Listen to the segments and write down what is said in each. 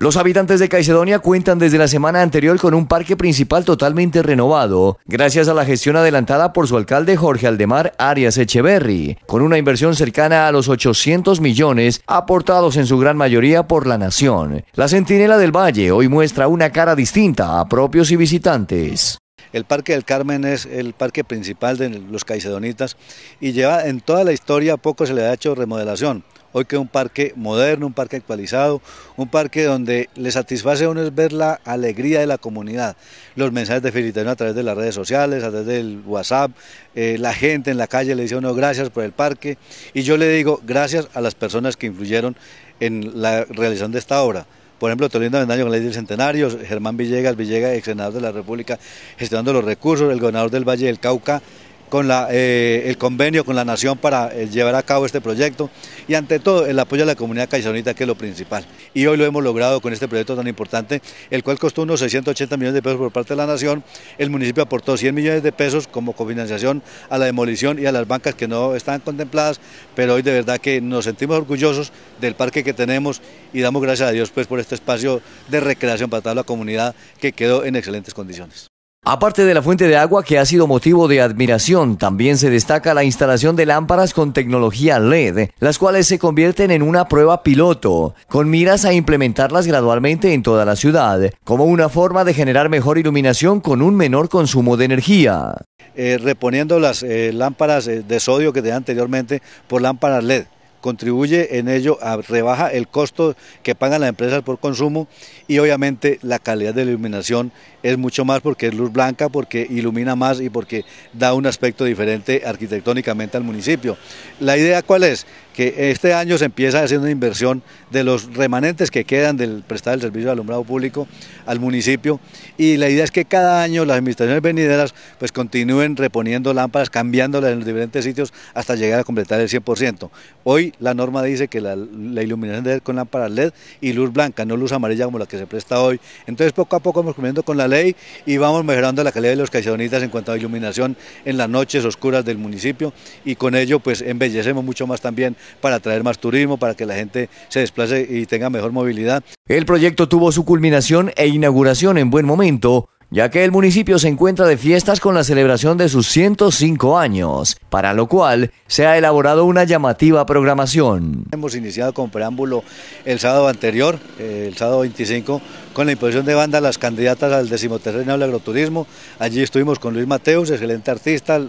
Los habitantes de Caicedonia cuentan desde la semana anterior con un parque principal totalmente renovado, gracias a la gestión adelantada por su alcalde Jorge Aldemar Arias Echeverry, con una inversión cercana a los 800 millones aportados en su gran mayoría por la nación. La Centinela del Valle hoy muestra una cara distinta a propios y visitantes. El Parque del Carmen es el parque principal de los caicedonitas y lleva en toda la historia poco se le ha hecho remodelación. Hoy que un parque moderno, un parque actualizado, un parque donde le satisface a uno es ver la alegría de la comunidad, los mensajes de felicitación a través de las redes sociales, a través del WhatsApp, eh, la gente en la calle le dice a uno gracias por el parque y yo le digo gracias a las personas que influyeron en la realización de esta obra por ejemplo, Tolinda Vendaño con la ley del centenario, Germán Villegas, Villegas, ex senador de la República, gestionando los recursos, el gobernador del Valle del Cauca, con eh, el convenio con la Nación para eh, llevar a cabo este proyecto y ante todo el apoyo a la comunidad caizonita que es lo principal. Y hoy lo hemos logrado con este proyecto tan importante, el cual costó unos 680 millones de pesos por parte de la Nación, el municipio aportó 100 millones de pesos como cofinanciación a la demolición y a las bancas que no estaban contempladas, pero hoy de verdad que nos sentimos orgullosos del parque que tenemos y damos gracias a Dios pues por este espacio de recreación para toda la comunidad que quedó en excelentes condiciones. Aparte de la fuente de agua que ha sido motivo de admiración, también se destaca la instalación de lámparas con tecnología LED, las cuales se convierten en una prueba piloto, con miras a implementarlas gradualmente en toda la ciudad, como una forma de generar mejor iluminación con un menor consumo de energía. Eh, reponiendo las eh, lámparas eh, de sodio que tenía anteriormente por lámparas LED contribuye en ello a rebaja el costo que pagan las empresas por consumo y obviamente la calidad de la iluminación es mucho más porque es luz blanca, porque ilumina más y porque da un aspecto diferente arquitectónicamente al municipio. La idea cuál es? que este año se empieza a hacer una inversión de los remanentes que quedan del prestar el servicio de alumbrado público al municipio y la idea es que cada año las administraciones venideras pues continúen reponiendo lámparas, cambiándolas en los diferentes sitios hasta llegar a completar el 100%. Hoy la norma dice que la, iluminación debe ser con lámparas LED y luz blanca, no luz amarilla como la que se presta hoy. Entonces poco a poco vamos cumpliendo con la ley y vamos mejorando la calidad de los caicedonistas en cuanto a iluminación en las noches oscuras del municipio y con ello pues embellecemos mucho más también para atraer más turismo, para que la gente se desplace y tenga mejor movilidad. El proyecto tuvo su culminación e inauguración en buen momento ya que el municipio se encuentra de fiestas con la celebración de sus 105 años, para lo cual se ha elaborado una llamativa programación. Hemos iniciado con preámbulo el sábado anterior, eh, el sábado 25, con la imposición de banda las candidatas al decimoterreno del agroturismo. Allí estuvimos con Luis Mateus, excelente artista,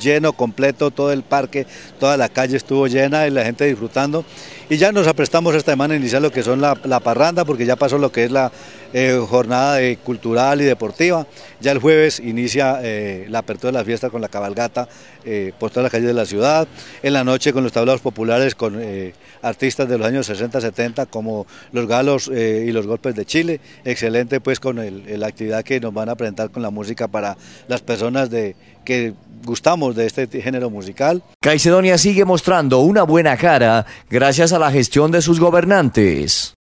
lleno, completo, todo el parque, toda la calle estuvo llena y la gente disfrutando. Y ya nos aprestamos esta semana a iniciar lo que son la, parranda, porque ya pasó lo que es la eh, jornada cultural y deportiva. Ya el jueves inicia eh, la apertura de la fiesta con la cabalgata eh, por todas las calles de la ciudad. En la noche con los tablados populares con artistas de los años 60, 70, como los galos y los golpes de Chile. Excelente, pues, con la actividad que nos van a presentar con la música para las personas de, que gustamos de este género musical. Caicedonia sigue mostrando una buena cara gracias a a la gestión de sus gobernantes.